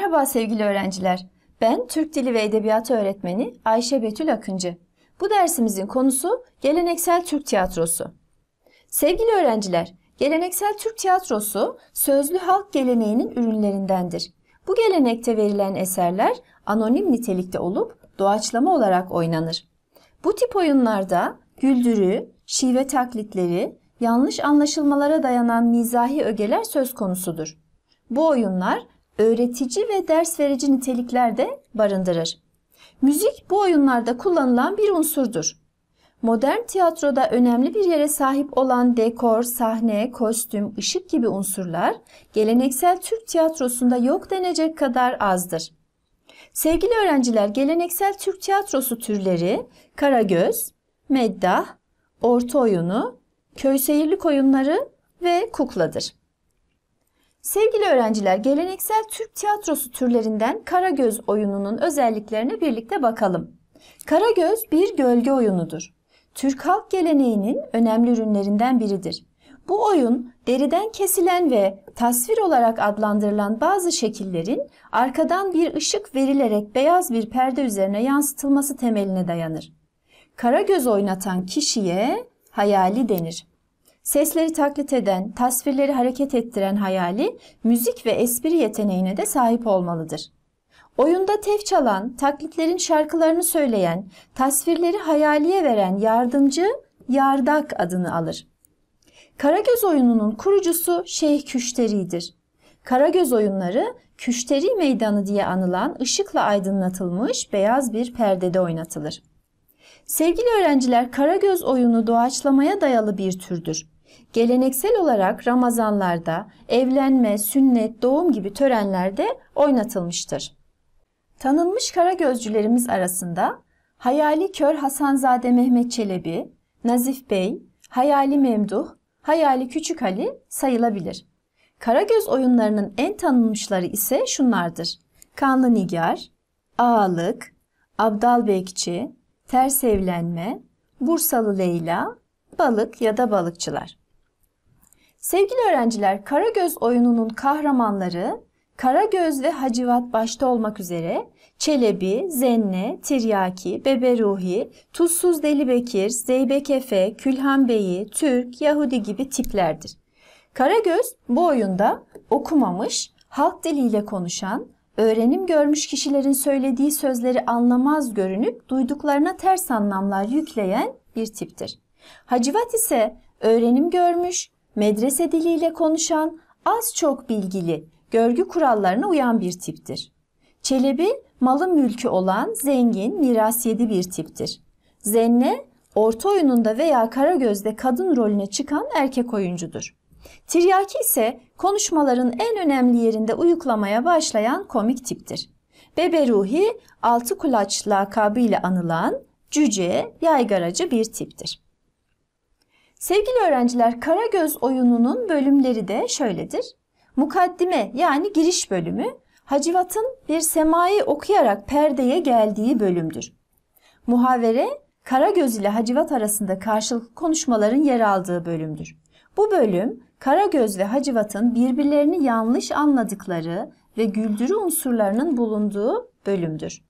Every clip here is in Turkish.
Merhaba sevgili öğrenciler. Ben Türk Dili ve Edebiyatı öğretmeni Ayşe Betül Akıncı. Bu dersimizin konusu geleneksel Türk tiyatrosu. Sevgili öğrenciler, geleneksel Türk tiyatrosu sözlü halk geleneğinin ürünlerindendir. Bu gelenekte verilen eserler anonim nitelikte olup doğaçlama olarak oynanır. Bu tip oyunlarda güldürü, şive taklitleri, yanlış anlaşılmalara dayanan mizahi ögeler söz konusudur. Bu oyunlar öğretici ve ders verici nitelikler de barındırır. Müzik bu oyunlarda kullanılan bir unsurdur. Modern tiyatroda önemli bir yere sahip olan dekor, sahne, kostüm, ışık gibi unsurlar geleneksel Türk tiyatrosunda yok denecek kadar azdır. Sevgili öğrenciler, geleneksel Türk tiyatrosu türleri Karagöz, Meddah, Orta oyunu, köy seyirlik oyunları ve kukladır. Sevgili öğrenciler, geleneksel Türk tiyatrosu türlerinden Karagöz oyununun özelliklerine birlikte bakalım. Karagöz bir gölge oyunudur. Türk halk geleneğinin önemli ürünlerinden biridir. Bu oyun deriden kesilen ve tasvir olarak adlandırılan bazı şekillerin arkadan bir ışık verilerek beyaz bir perde üzerine yansıtılması temeline dayanır. Karagöz oynatan kişiye hayali denir. Sesleri taklit eden, tasvirleri hareket ettiren hayali, müzik ve espri yeteneğine de sahip olmalıdır. Oyunda tev çalan, taklitlerin şarkılarını söyleyen, tasvirleri hayaliye veren yardımcı Yardak adını alır. Karagöz oyununun kurucusu Şeyh Küşteri'dir. Karagöz oyunları Küşteri Meydanı diye anılan ışıkla aydınlatılmış beyaz bir perdede oynatılır. Sevgili öğrenciler Karagöz oyunu doğaçlamaya dayalı bir türdür geleneksel olarak Ramazanlarda evlenme, sünnet, doğum gibi törenlerde oynatılmıştır. Tanınmış kara Karagözcülerimiz arasında Hayali Kör Hasanzade Mehmet Çelebi, Nazif Bey, Hayali Memduh, Hayali Küçük Ali sayılabilir. Karagöz oyunlarının en tanınmışları ise şunlardır. Kanlı Nigar, Ağalık, Abdal Bekçi, Ters Evlenme, Bursalı Leyla, Balık ya da Balıkçılar. Sevgili öğrenciler, Karagöz oyununun kahramanları Karagöz ve Hacivat başta olmak üzere Çelebi, Zenne, Tiryaki, Beberuhi, Tuzsuz Delibekir, Zeybek Efe, Külhan Bey'i, Türk, Yahudi gibi tiplerdir. Karagöz bu oyunda okumamış, halk diliyle konuşan, öğrenim görmüş kişilerin söylediği sözleri anlamaz görünüp duyduklarına ters anlamlar yükleyen bir tiptir. Hacivat ise öğrenim görmüş, medrese diliyle konuşan, az çok bilgili, görgü kurallarına uyan bir tiptir. Çelebi malı mülkü olan zengin, mirasyedi bir tiptir. Zenne orta oyununda veya Karagöz'de kadın rolüne çıkan erkek oyuncudur. Tiryaki ise konuşmaların en önemli yerinde uyuklamaya başlayan komik tiptir. Beberuhi altı kulaç lakabıyla anılan cüce, yaygaracı bir tiptir. Sevgili öğrenciler, Karagöz oyununun bölümleri de şöyledir. Mukaddime yani giriş bölümü, Hacivat'ın bir semayı okuyarak perdeye geldiği bölümdür. Muhavere, Karagöz ile Hacivat arasında karşılıklı konuşmaların yer aldığı bölümdür. Bu bölüm, Karagöz ve Hacivat'ın birbirlerini yanlış anladıkları ve güldürü unsurlarının bulunduğu bölümdür.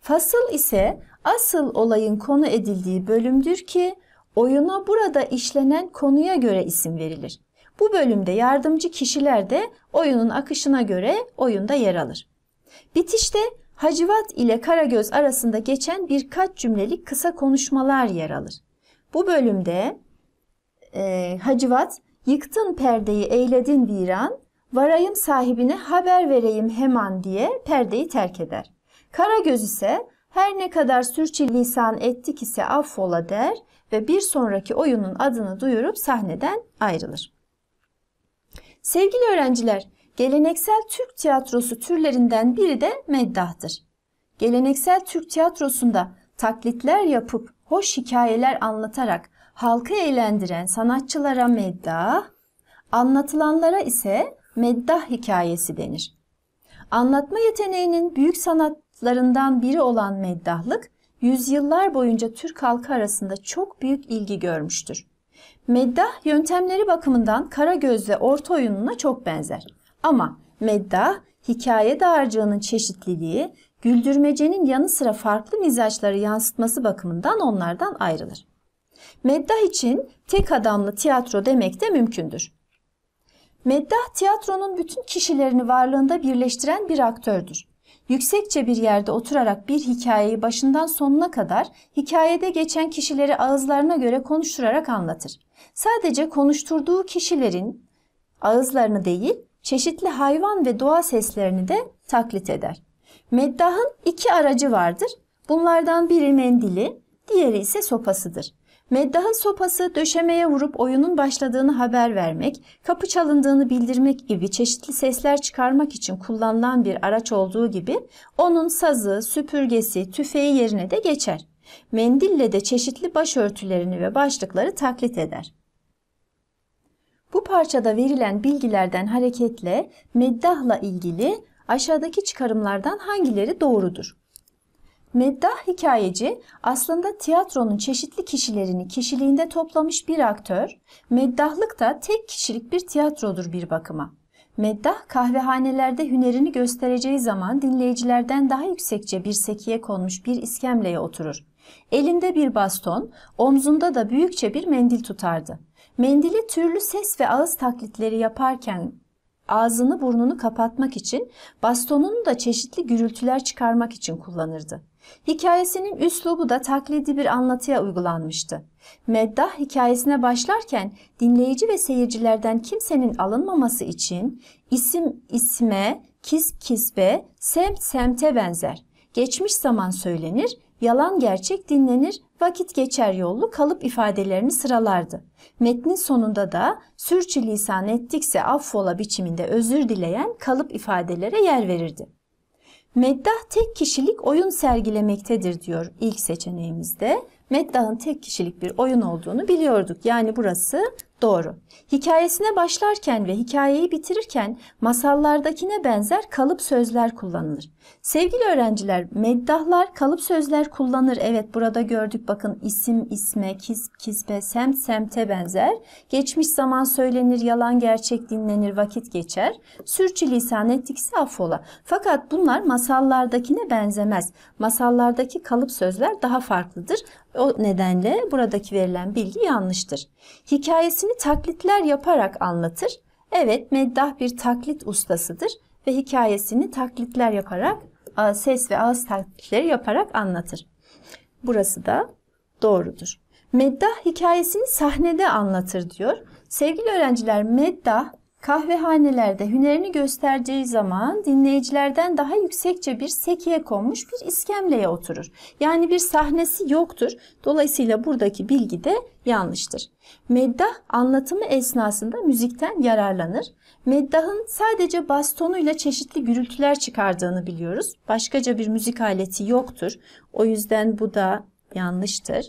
Fasıl ise asıl olayın konu edildiği bölümdür ki Oyuna burada işlenen konuya göre isim verilir. Bu bölümde yardımcı kişiler de oyunun akışına göre oyunda yer alır. Bitişte Hacivat ile Karagöz arasında geçen birkaç cümlelik kısa konuşmalar yer alır. Bu bölümde e, Hacivat, yıktın perdeyi eyledin viran, varayım sahibine haber vereyim hemen diye perdeyi terk eder. Karagöz ise her ne kadar sürçülisan ettik ise affola der ve bir sonraki oyunun adını duyurup sahneden ayrılır. Sevgili öğrenciler, geleneksel Türk tiyatrosu türlerinden biri de meddahtır. Geleneksel Türk tiyatrosunda taklitler yapıp hoş hikayeler anlatarak halkı eğlendiren sanatçılara meddah, anlatılanlara ise meddah hikayesi denir. Anlatma yeteneğinin büyük sanatlarından biri olan meddahlık yüzyıllar boyunca Türk halkı arasında çok büyük ilgi görmüştür. Meddah yöntemleri bakımından Kara Göz ve Orta oyununa çok benzer. Ama meddah, hikaye dağarcığının çeşitliliği, güldürmecenin yanı sıra farklı mizaçları yansıtması bakımından onlardan ayrılır. Meddah için tek adamlı tiyatro demek de mümkündür. Meddah tiyatronun bütün kişilerini varlığında birleştiren bir aktördür. Yüksekçe bir yerde oturarak bir hikayeyi başından sonuna kadar hikayede geçen kişileri ağızlarına göre konuşturarak anlatır. Sadece konuşturduğu kişilerin ağızlarını değil, çeşitli hayvan ve doğa seslerini de taklit eder. Meddahın iki aracı vardır. Bunlardan biri mendili, diğeri ise sopasıdır. Meddahın sopası döşemeye vurup oyunun başladığını haber vermek, kapı çalındığını bildirmek gibi çeşitli sesler çıkarmak için kullanılan bir araç olduğu gibi onun sazı, süpürgesi, tüfeği yerine de geçer. Mendille de çeşitli başörtülerini ve başlıkları taklit eder. Bu parçada verilen bilgilerden hareketle meddahla ilgili aşağıdaki çıkarımlardan hangileri doğrudur? Meddah hikayeci aslında tiyatronun çeşitli kişilerini kişiliğinde toplamış bir aktör, meddahlık da tek kişilik bir tiyatrodur bir bakıma. Meddah kahvehanelerde hünerini göstereceği zaman dinleyicilerden daha yüksekçe bir sekiye konmuş bir iskemleye oturur. Elinde bir baston, omzunda da büyükçe bir mendil tutardı. Mendili türlü ses ve ağız taklitleri yaparken ağzını burnunu kapatmak için, bastonunu da çeşitli gürültüler çıkarmak için kullanırdı. Hikayesinin üslubu da taklidi bir anlatıya uygulanmıştı. Meddah hikayesine başlarken dinleyici ve seyircilerden kimsenin alınmaması için isim isme, kis kisbe, semt semte benzer. Geçmiş zaman söylenir, yalan gerçek dinlenir, vakit geçer yollu kalıp ifadelerini sıralardı. Metnin sonunda da sürçülisan ettikse affola biçiminde özür dileyen kalıp ifadelere yer verirdi. Meddah tek kişilik oyun sergilemektedir diyor ilk seçeneğimizde. Meddah'ın tek kişilik bir oyun olduğunu biliyorduk. Yani burası Doğru. Hikayesine başlarken ve hikayeyi bitirirken masallardakine benzer kalıp sözler kullanılır. Sevgili öğrenciler, meddahlar kalıp sözler kullanır. Evet burada gördük bakın isim isme, kis, kisbe, semt semte benzer. Geçmiş zaman söylenir, yalan gerçek dinlenir, vakit geçer. Sürçülisan ettikse affola. Fakat bunlar masallardakine benzemez. Masallardaki kalıp sözler daha farklıdır. O nedenle buradaki verilen bilgi yanlıştır. Hikayesini taklitler yaparak anlatır. Evet Meddah bir taklit ustasıdır ve hikayesini taklitler yaparak ses ve ağız taklitleri yaparak anlatır. Burası da doğrudur. Meddah hikayesini sahnede anlatır diyor. Sevgili öğrenciler meddah kahvehanelerde hünerini göstereceği zaman dinleyicilerden daha yüksekçe bir sekiye konmuş bir iskemleye oturur. Yani bir sahnesi yoktur. Dolayısıyla buradaki bilgi de yanlıştır. Meddah anlatımı esnasında müzikten yararlanır. Meddah'ın sadece bastonuyla çeşitli gürültüler çıkardığını biliyoruz. Başkaca bir müzik aleti yoktur. O yüzden bu da yanlıştır.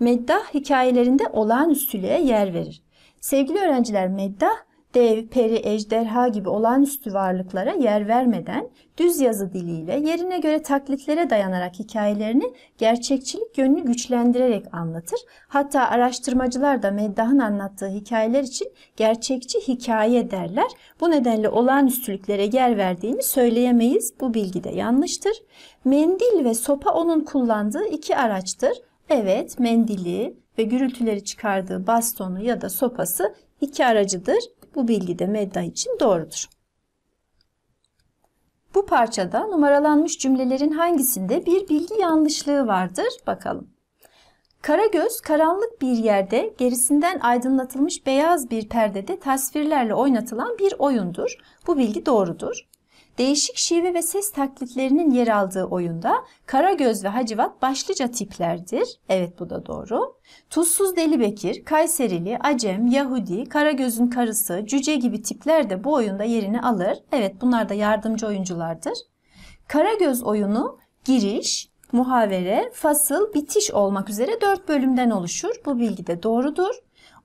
Meddah hikayelerinde olağanüstülüğe yer verir. Sevgili öğrenciler meddah dev, peri, ejderha gibi olağanüstü varlıklara yer vermeden düz yazı diliyle yerine göre taklitlere dayanarak hikayelerini gerçekçilik yönünü güçlendirerek anlatır. Hatta araştırmacılar da Meddah'ın anlattığı hikayeler için gerçekçi hikaye derler. Bu nedenle olağanüstülüklere yer verdiğini söyleyemeyiz. Bu bilgi de yanlıştır. Mendil ve sopa onun kullandığı iki araçtır. Evet, mendili ve gürültüleri çıkardığı bastonu ya da sopası iki aracıdır bu bilgi de medda için doğrudur. Bu parçada numaralanmış cümlelerin hangisinde bir bilgi yanlışlığı vardır? Bakalım. Karagöz karanlık bir yerde gerisinden aydınlatılmış beyaz bir perdede tasvirlerle oynatılan bir oyundur. Bu bilgi doğrudur. Değişik şive ve ses taklitlerinin yer aldığı oyunda Karagöz ve Hacivat başlıca tiplerdir. Evet bu da doğru. Tuzsuz Deli Bekir, Kayserili, Acem, Yahudi, Karagöz'ün karısı, Cüce gibi tipler de bu oyunda yerini alır. Evet bunlar da yardımcı oyunculardır. Karagöz oyunu giriş, muhavere, fasıl, bitiş olmak üzere dört bölümden oluşur. Bu bilgi de doğrudur.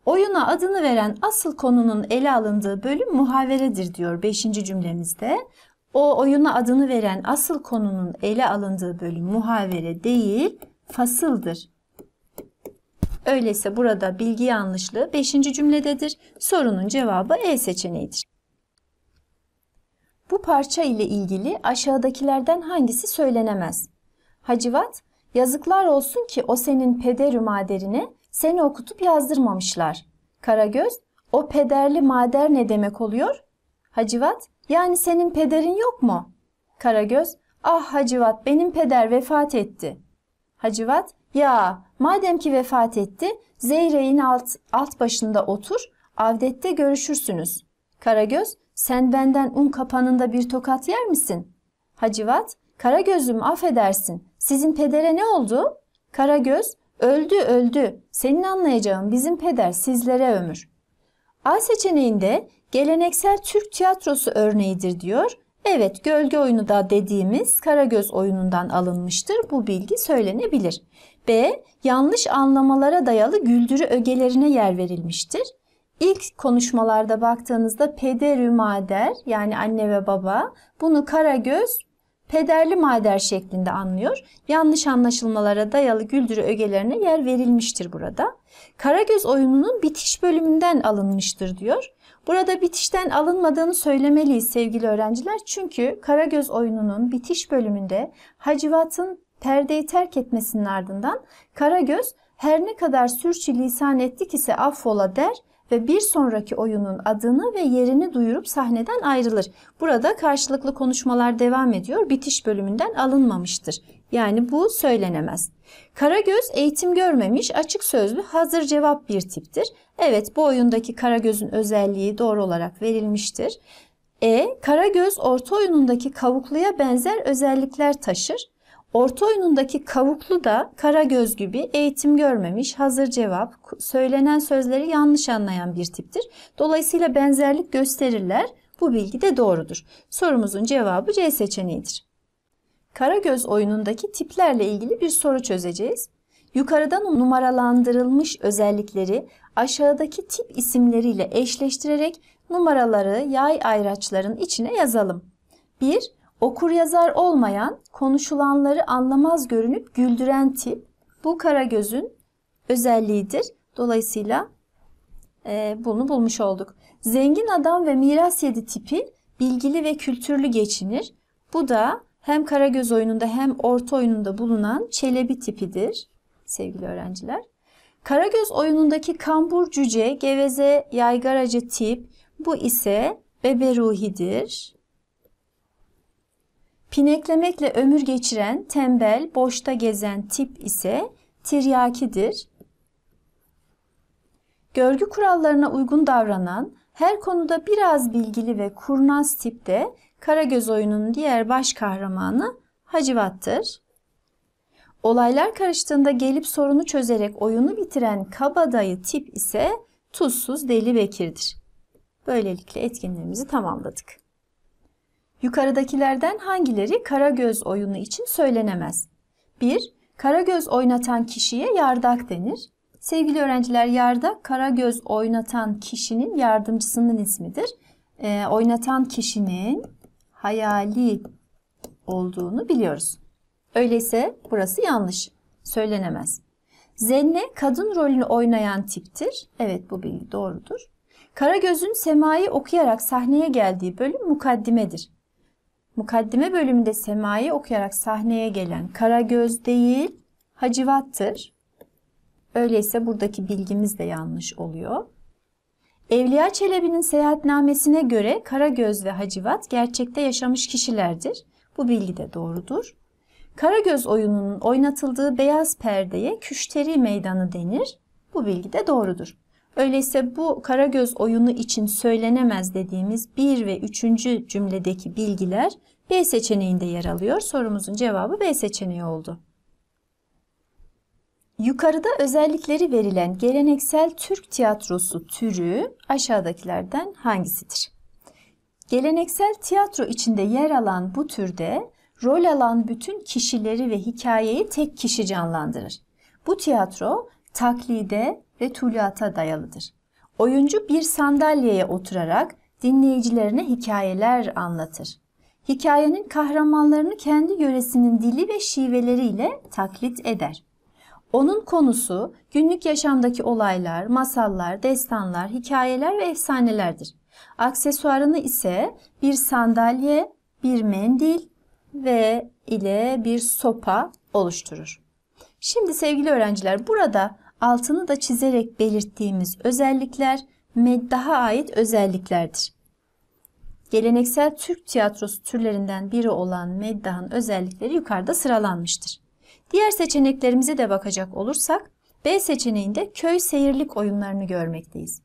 Oyuna adını veren asıl konunun ele alındığı bölüm muhaveredir diyor 5. cümlemizde. O oyuna adını veren asıl konunun ele alındığı bölüm muhavere değil, fasıldır. Öyleyse burada bilgi yanlışlığı 5. cümlededir. Sorunun cevabı E seçeneğidir. Bu parça ile ilgili aşağıdakilerden hangisi söylenemez? Hacivat, yazıklar olsun ki o senin pederi maderine seni okutup yazdırmamışlar. Karagöz, o pederli mader ne demek oluyor? Hacivat, yani senin pederin yok mu? Karagöz, ah Hacivat benim peder vefat etti. Hacivat, ya madem ki vefat etti, Zeyre'in alt, alt başında otur, avdette görüşürsünüz. Karagöz, sen benden un kapanında bir tokat yer misin? Hacivat, Karagöz'üm affedersin, sizin pedere ne oldu? Karagöz, öldü öldü, senin anlayacağın bizim peder sizlere ömür. A seçeneğinde geleneksel Türk tiyatrosu örneğidir diyor. Evet gölge oyunu da dediğimiz Karagöz oyunundan alınmıştır. Bu bilgi söylenebilir. B. Yanlış anlamalara dayalı güldürü ögelerine yer verilmiştir. İlk konuşmalarda baktığınızda pederü mader yani anne ve baba bunu Karagöz pederli mader şeklinde anlıyor. Yanlış anlaşılmalara dayalı güldürü ögelerine yer verilmiştir burada. Karagöz oyununun bitiş bölümünden alınmıştır diyor. Burada bitişten alınmadığını söylemeliyiz sevgili öğrenciler. Çünkü Karagöz oyununun bitiş bölümünde Hacivat'ın perdeyi terk etmesinin ardından Karagöz her ne kadar sürçülisan ettik ise affola der ve bir sonraki oyunun adını ve yerini duyurup sahneden ayrılır. Burada karşılıklı konuşmalar devam ediyor. Bitiş bölümünden alınmamıştır. Yani bu söylenemez. Karagöz eğitim görmemiş, açık sözlü, hazır cevap bir tiptir. Evet bu oyundaki Karagöz'ün özelliği doğru olarak verilmiştir. E. Karagöz orta oyunundaki kavukluya benzer özellikler taşır. Orta oyunundaki kavuklu da kara göz gibi eğitim görmemiş, hazır cevap, söylenen sözleri yanlış anlayan bir tiptir. Dolayısıyla benzerlik gösterirler. Bu bilgi de doğrudur. Sorumuzun cevabı C seçeneğidir. göz oyunundaki tiplerle ilgili bir soru çözeceğiz. Yukarıdan numaralandırılmış özellikleri aşağıdaki tip isimleriyle eşleştirerek numaraları yay ayraçların içine yazalım. 1. Okur yazar olmayan, konuşulanları anlamaz görünüp güldüren tip bu kara gözün özelliğidir. Dolayısıyla e, bunu bulmuş olduk. Zengin adam ve miras yedi tipi bilgili ve kültürlü geçinir. Bu da hem Kara Göz oyununda hem orta oyununda bulunan çelebi tipidir sevgili öğrenciler. Karagöz oyunundaki kambur cüce, geveze, yaygaracı tip bu ise beberuhidir. Pineklemekle ömür geçiren, tembel, boşta gezen tip ise tiryakidir. Görgü kurallarına uygun davranan, her konuda biraz bilgili ve kurnaz tip de Karagöz oyununun diğer baş kahramanı Hacivat'tır. Olaylar karıştığında gelip sorunu çözerek oyunu bitiren kabadayı tip ise tuzsuz Deli Bekir'dir. Böylelikle etkinliğimizi tamamladık. Yukarıdakilerden hangileri Kara Göz oyunu için söylenemez? 1. Göz oynatan kişiye yardak denir. Sevgili öğrenciler yardak Göz oynatan kişinin yardımcısının ismidir. E, oynatan kişinin hayali olduğunu biliyoruz. Öyleyse burası yanlış. Söylenemez. Zenne kadın rolünü oynayan tiptir. Evet bu bilgi doğrudur. Karagöz'ün semayı okuyarak sahneye geldiği bölüm mukaddimedir. Mukaddime bölümünde semayı okuyarak sahneye gelen Karagöz değil, Hacivat'tır. Öyleyse buradaki bilgimiz de yanlış oluyor. Evliya Çelebi'nin seyahatnamesine göre Karagöz ve Hacivat gerçekte yaşamış kişilerdir. Bu bilgi de doğrudur. Karagöz oyununun oynatıldığı beyaz perdeye Küşteri Meydanı denir. Bu bilgi de doğrudur. Öyleyse bu Karagöz oyunu için söylenemez dediğimiz 1 ve 3. cümledeki bilgiler B seçeneğinde yer alıyor. Sorumuzun cevabı B seçeneği oldu. Yukarıda özellikleri verilen geleneksel Türk tiyatrosu türü aşağıdakilerden hangisidir? Geleneksel tiyatro içinde yer alan bu türde rol alan bütün kişileri ve hikayeyi tek kişi canlandırır. Bu tiyatro taklide ve tuluata dayalıdır. Oyuncu bir sandalyeye oturarak dinleyicilerine hikayeler anlatır. Hikayenin kahramanlarını kendi yöresinin dili ve şiveleriyle taklit eder. Onun konusu günlük yaşamdaki olaylar, masallar, destanlar, hikayeler ve efsanelerdir. Aksesuarını ise bir sandalye, bir mendil ve ile bir sopa oluşturur. Şimdi sevgili öğrenciler burada altını da çizerek belirttiğimiz özellikler meddaha ait özelliklerdir. Geleneksel Türk tiyatrosu türlerinden biri olan meddahın özellikleri yukarıda sıralanmıştır. Diğer seçeneklerimize de bakacak olursak B seçeneğinde köy seyirlik oyunlarını görmekteyiz.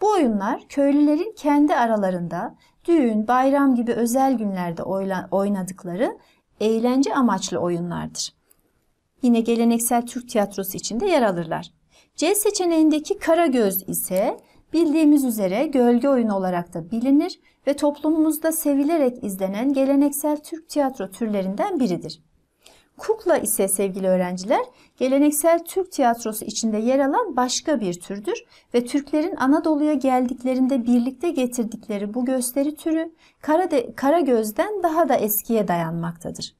Bu oyunlar köylülerin kendi aralarında düğün, bayram gibi özel günlerde oynadıkları eğlence amaçlı oyunlardır yine geleneksel Türk tiyatrosu içinde yer alırlar. C seçeneğindeki Karagöz ise bildiğimiz üzere gölge oyunu olarak da bilinir ve toplumumuzda sevilerek izlenen geleneksel Türk tiyatro türlerinden biridir. Kukla ise sevgili öğrenciler geleneksel Türk tiyatrosu içinde yer alan başka bir türdür ve Türklerin Anadolu'ya geldiklerinde birlikte getirdikleri bu gösteri türü Karade Karagöz'den daha da eskiye dayanmaktadır.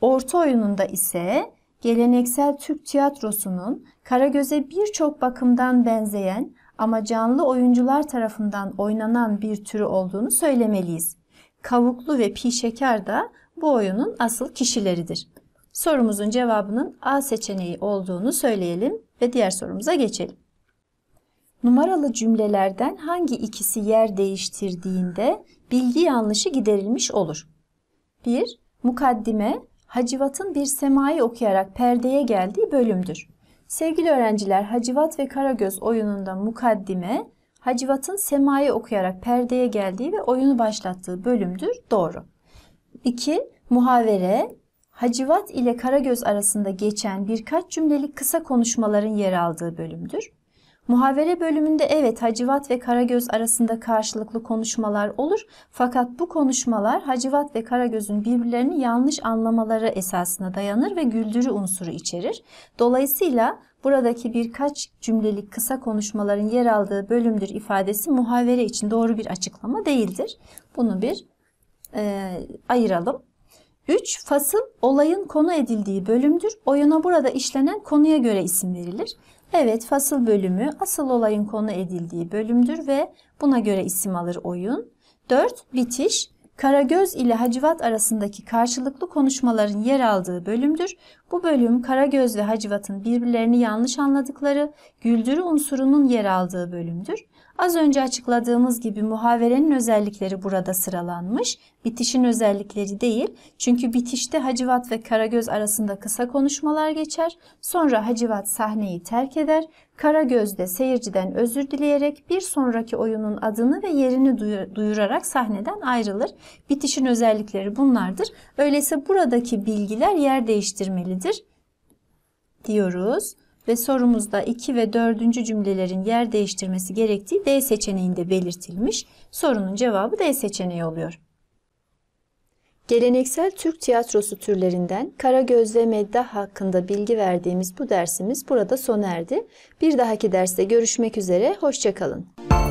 Orta oyununda ise geleneksel Türk tiyatrosunun Karagöz'e birçok bakımdan benzeyen ama canlı oyuncular tarafından oynanan bir türü olduğunu söylemeliyiz. Kavuklu ve Pişekar da bu oyunun asıl kişileridir. Sorumuzun cevabının A seçeneği olduğunu söyleyelim ve diğer sorumuza geçelim. Numaralı cümlelerden hangi ikisi yer değiştirdiğinde bilgi yanlışı giderilmiş olur? 1. Mukaddime Hacivat'ın bir semayı okuyarak perdeye geldiği bölümdür. Sevgili öğrenciler, Hacivat ve Karagöz oyununda mukaddime Hacivat'ın semayı okuyarak perdeye geldiği ve oyunu başlattığı bölümdür. Doğru. 2. Muhavere Hacivat ile Karagöz arasında geçen birkaç cümlelik kısa konuşmaların yer aldığı bölümdür. Muhavere bölümünde evet Hacivat ve Karagöz arasında karşılıklı konuşmalar olur. Fakat bu konuşmalar Hacivat ve Karagöz'ün birbirlerini yanlış anlamaları esasına dayanır ve güldürü unsuru içerir. Dolayısıyla buradaki birkaç cümlelik kısa konuşmaların yer aldığı bölümdür ifadesi muhavere için doğru bir açıklama değildir. Bunu bir e, ayıralım. 3. Fasıl olayın konu edildiği bölümdür. Oyuna burada işlenen konuya göre isim verilir. Evet fasıl bölümü asıl olayın konu edildiği bölümdür ve buna göre isim alır oyun. 4. Bitiş. Karagöz ile Hacivat arasındaki karşılıklı konuşmaların yer aldığı bölümdür. Bu bölüm Karagöz ve Hacivat'ın birbirlerini yanlış anladıkları güldürü unsurunun yer aldığı bölümdür. Az önce açıkladığımız gibi muhaverenin özellikleri burada sıralanmış, bitişin özellikleri değil. Çünkü bitişte Hacivat ve Karagöz arasında kısa konuşmalar geçer. Sonra Hacivat sahneyi terk eder Karagöz de seyirciden özür dileyerek bir sonraki oyunun adını ve yerini duyurarak sahneden ayrılır. Bitişin özellikleri bunlardır. Öyleyse buradaki bilgiler yer değiştirmelidir diyoruz ve sorumuzda 2 ve 4. cümlelerin yer değiştirmesi gerektiği D seçeneğinde belirtilmiş. Sorunun cevabı D seçeneği oluyor. Geleneksel Türk tiyatrosu türlerinden Karagöz ve Meddah hakkında bilgi verdiğimiz bu dersimiz burada sona erdi. Bir dahaki derste görüşmek üzere, hoşçakalın. kalın.